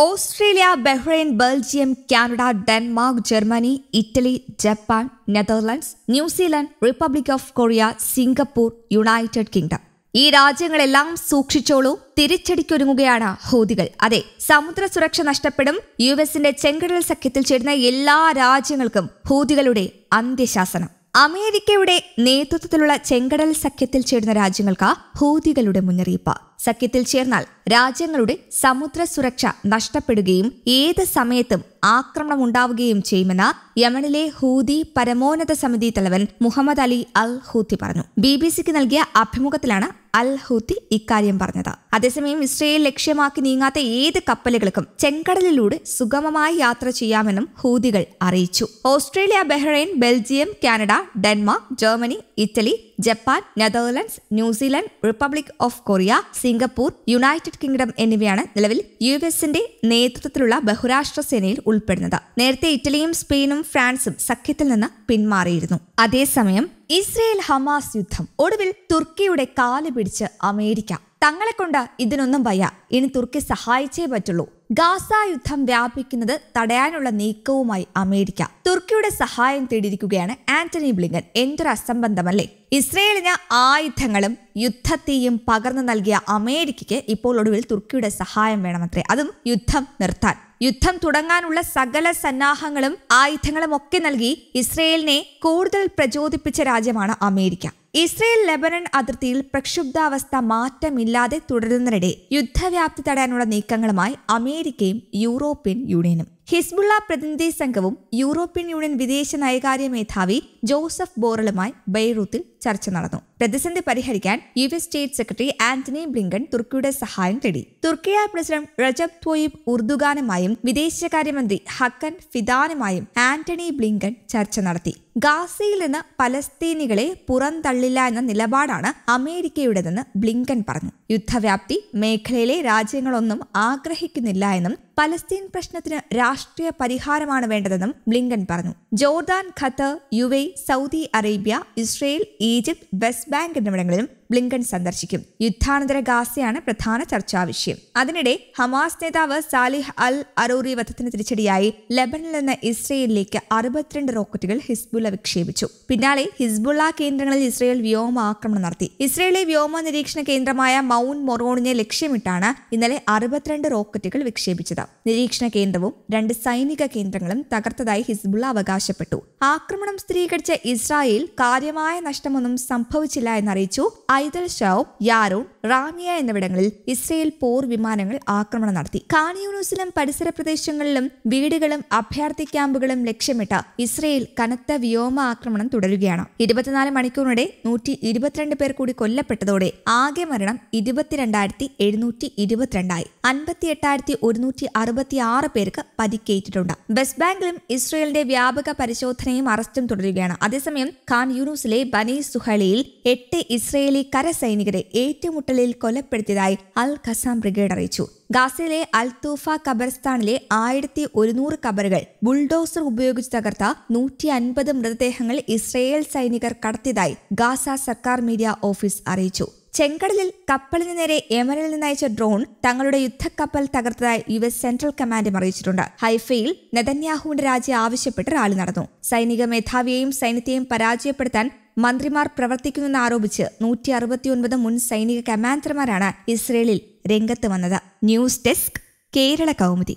Australia Bahrain Belgium Canada Denmark Germany Italy Japan Netherlands New Zealand Republic of Korea Singapore United Kingdom ഈ രാജ്യങ്ങളെല്ലാം സൂക്ഷിച്ചോളൂ തിരിച്ചടിക്കൊരുങ്ങുകയാണ് ഹൂതികൾ അതെ സമുദ്ര സുരക്ഷ നഷ്ടപ്പെടും യു എസിന്റെ ചെങ്കടൽ സഖ്യത്തിൽ ചേരുന്ന എല്ലാ രാജ്യങ്ങൾക്കും ഹൂതികളുടെ അന്ത്യശാസനം അമേരിക്കയുടെ നേതൃത്വത്തിലുള്ള ചെങ്കടൽ സഖ്യത്തിൽ ചേരുന്ന രാജ്യങ്ങൾക്ക് ഹൂതികളുടെ മുന്നറിയിപ്പ് സഖ്യത്തിൽ ചേർന്നാൽ രാജ്യങ്ങളുടെ സമുദ്ര സുരക്ഷ നഷ്ടപ്പെടുകയും ഏത് സമയത്തും ആക്രമണം ഉണ്ടാവുകയും ചെയ്യുമെന്ന് യമനിലെ ഹൂതി പരമോന്നത സമിതി തലവൻ മുഹമ്മദ് അലി അൽ ഹൂത്തി പറഞ്ഞു ബി ബി സിക്ക് നൽകിയ അഭിമുഖത്തിലാണ് അൽ ഹൂത്തി ഇക്കാര്യം പറഞ്ഞത് അതേസമയം ഇസ്രയേൽ ലക്ഷ്യമാക്കി നീങ്ങാത്ത ഏത് കപ്പലുകൾക്കും ചെങ്കടലിലൂടെ സുഗമമായി യാത്ര ചെയ്യാമെന്നും ഹൂതികൾ അറിയിച്ചു Australia Bahrain Belgium Canada Denmark Germany Italy Japan Netherlands New Zealand Republic of Korea C Singapore United Kingdom എന്നിവയാണ് നിലവിൽ യു എസിന്റെ നേതൃത്വത്തിലുള്ള ബഹുരാഷ്ട്ര സേനയിൽ ഉൾപ്പെടുന്നത് നേരത്തെ ഇറ്റലിയും സ്പെയിനും ഫ്രാൻസും സഖ്യത്തിൽ നിന്ന് പിന്മാറിയിരുന്നു അതേസമയം ഇസ്രയേൽ ഹമാസ് യുദ്ധം ഒടുവിൽ തുർക്കിയുടെ കാല് പിടിച്ച് അമേരിക്ക തങ്ങളെ കൊണ്ട് ഇതിനൊന്നും വയ്യ ഇനി തുർക്കി സഹായിച്ചേ പറ്റുള്ളൂ ഗാസ യുദ്ധം വ്യാപിക്കുന്നത് തടയാനുള്ള നീക്കവുമായി അമേരിക്ക തുർക്കിയുടെ സഹായം തേടിയിരിക്കുകയാണ് ആന്റണി ബ്ലിങ്കൻ എന്തൊരു അസംബന്ധമല്ലേ ഇസ്രയേലിന് ആയുധങ്ങളും യുദ്ധത്തെയും പകർന്നു നൽകിയ അമേരിക്കയ്ക്ക് ഇപ്പോൾ ഒടുവിൽ തുർക്കിയുടെ സഹായം വേണമത്രേ അതും യുദ്ധം നിർത്താൻ യുദ്ധം തുടങ്ങാനുള്ള സകല സന്നാഹങ്ങളും ആയുധങ്ങളും ഒക്കെ നൽകി ഇസ്രയേലിനെ കൂടുതൽ പ്രചോദിപ്പിച്ച രാജ്യമാണ് അമേരിക്ക ഇസ്രയേൽ ലെബനൻ അതിർത്തിയിൽ പ്രക്ഷുബ്ധാവസ്ഥ മാറ്റമില്ലാതെ തുടരുന്നതിനിടെ യുദ്ധവ്യാപ്തി തടയാനുള്ള നീക്കങ്ങളുമായി അമേരിക്കയും യൂറോപ്യൻ യൂണിയനും ഹിസ്ബുള്ള പ്രതിനിധി സംഘവും യൂറോപ്യൻ യൂണിയൻ വിദേശ നയകാര്യ മേധാവി ജോസഫ് ബോറലുമായി ബെയ്റൂത്തിൽ ചർച്ച നടന്നു പ്രതിസന്ധി പരിഹരിക്കാൻ U S state secretary Antony Blinken തുർക്കിയുടെ സഹായം തേടി തുർക്കിയ പ്രസിഡന്റ് റജബ് തോയിബ് ഉർദുഗാനുമായും വിദേശകാര്യമന്ത്രി ഹക്കൻ ഫിദാനുമായും ആന്റണി ബ്ലിങ്കൺ ചർച്ച നടത്തി ഗാസയിൽ നിന്ന് പലസ്തീനികളെ പുറന്തള്ളില്ല എന്ന നിലപാടാണ് അമേരിക്കയുടേതെന്ന് ബ്ലിങ്കൺ പറഞ്ഞു യുദ്ധവ്യാപ്തി മേഖലയിലെ രാജ്യങ്ങളൊന്നും ആഗ്രഹിക്കുന്നില്ല എന്നും പലസ്തീൻ പ്രശ്നത്തിന് രാഷ്ട്രീയ പരിഹാരമാണ് വേണ്ടതെന്നും ബ്ലിങ്കൻ പറഞ്ഞു Jordan Qatar U Saudi Arabia Israel Egypt West Bank എന്നിവിടങ്ങളിലും ബ്ലിങ്കൻ സന്ദർശിക്കും യുദ്ധാനന്തര ഗാസയാണ് പ്രധാന ചർച്ചാ വിഷയം അതിനിടെ ഹമാസ് നേതാവ് സാലിഹ് അൽ അറൂറി വധത്തിന് തിരിച്ചടിയായി ലബനിൽ നിന്ന് ഇസ്രയേലിലേക്ക് അറുപത്തിരണ്ട് റോക്കറ്റുകൾ ഹിസ്ബുള്ള വിക്ഷേപിച്ചു പിന്നാലെ ഹിസ്ബുള്ള കേന്ദ്രങ്ങളിൽ ഇസ്രയേൽ വ്യോമ ആക്രമണം നടത്തി ഇസ്രയേലിലെ വ്യോമ നിരീക്ഷണ കേന്ദ്രമായ മൌൺ മൊറോണിനെ ലക്ഷ്യമിട്ടാണ് ഇന്നലെ അറുപത്തിരണ്ട് റോക്കറ്റുകൾ വിക്ഷേപിച്ചത് നിരീക്ഷണ കേന്ദ്രവും രണ്ട് സൈനിക കേന്ദ്രങ്ങളും തകർത്തതായി ഹിസ്ബുള്ള അവകാശപ്പെട്ടു ആക്രമണം സ്ഥിരീകരിച്ച ഇസ്രായേൽ കാര്യമായ നഷ്ടമൊന്നും സംഭവിച്ചില്ല എന്നറിയിച്ചു ഐദൽ ഷാവും യാരൂൺ റാമിയ എന്നിവിടങ്ങളിൽ ഇസ്രയേൽ പോർ വിമാനങ്ങൾ ആക്രമണം നടത്തി കാണിയൂണൂസിലും പരിസര പ്രദേശങ്ങളിലും വീടുകളും അഭയാർത്ഥി ക്യാമ്പുകളും ലക്ഷ്യമിട്ട് ഇസ്രയേൽ കനത്ത വ്യോമ ആക്രമണം തുടരുകയാണ് ഇരുപത്തിനാല് മണിക്കൂറിനിടെ നൂറ്റി ഇരുപത്തിരണ്ട് പേർ കൂടി കൊല്ലപ്പെട്ടതോടെ ആകെ മരണം ഇരുപത്തിരണ്ടായിരത്തി എഴുന്നൂറ്റി ഇരുപത്തിരണ്ടായി അൻപത്തി എട്ടായിരത്തി ഒരുന്നൂറ്റി അറുപത്തി ആറ് പേർക്ക് പരിക്കേറ്റിട്ടുണ്ട് വെസ്റ്റ് ബാങ്കിലും ഇസ്രയേലിന്റെ വ്യാപക പരിശോധനയും അറസ്റ്റും തുടരുകയാണ് അതേസമയം ഖാൻ യൂനൂസിലെ ബനി സുഹലിയിൽ എട്ട് ഇസ്രയേലി കരസൈനികരെ ഏറ്റുമുട്ടൽ ഹോസ്പിറ്റലിൽ കൊലപ്പെടുത്തിയതായി അൽ ഖസാം ബ്രിഗേഡ് അറിയിച്ചു ഗാസയിലെ അൽ തൂഫ ഖബർസ്ഥാനിലെ ആയിരത്തി ഒരുന്നൂറ് കബറുകൾ ബുൾഡോസർ ഉപയോഗിച്ച് തകർത്ത നൂറ്റി അൻപത് മൃതദേഹങ്ങൾ ഇസ്രയേൽ സൈനികർ കടത്തിയതായി ഗാസ സർക്കാർ മീഡിയ ഓഫീസ് അറിയിച്ചു ചെങ്കടലിൽ കപ്പലിന് നേരെ യമനിൽ നിന്നയച്ച ഡ്രോൺ തങ്ങളുടെ യുദ്ധക്കപ്പൽ തകർത്തതായി യു എസ് സെൻട്രൽ കമാൻഡും അറിയിച്ചിട്ടുണ്ട് ഹൈഫയിൽ നെതന്യാഹുവിന്റെ രാജി ആവശ്യപ്പെട്ട് റാലി നടന്നു സൈനിക മേധാവിയെയും സൈന്യത്തെയും പരാജയപ്പെടുത്താൻ മന്ത്രിമാർ പ്രവർത്തിക്കുന്നെന്ന് ആരോപിച്ച് നൂറ്റി അറുപത്തിയൊൻപത് മുൻ സൈനിക കമാൻഡർമാരാണ് ഇസ്രയേലിൽ രംഗത്ത് വന്നത് ന്യൂസ് ഡെസ്ക് കേരള കൗമുദി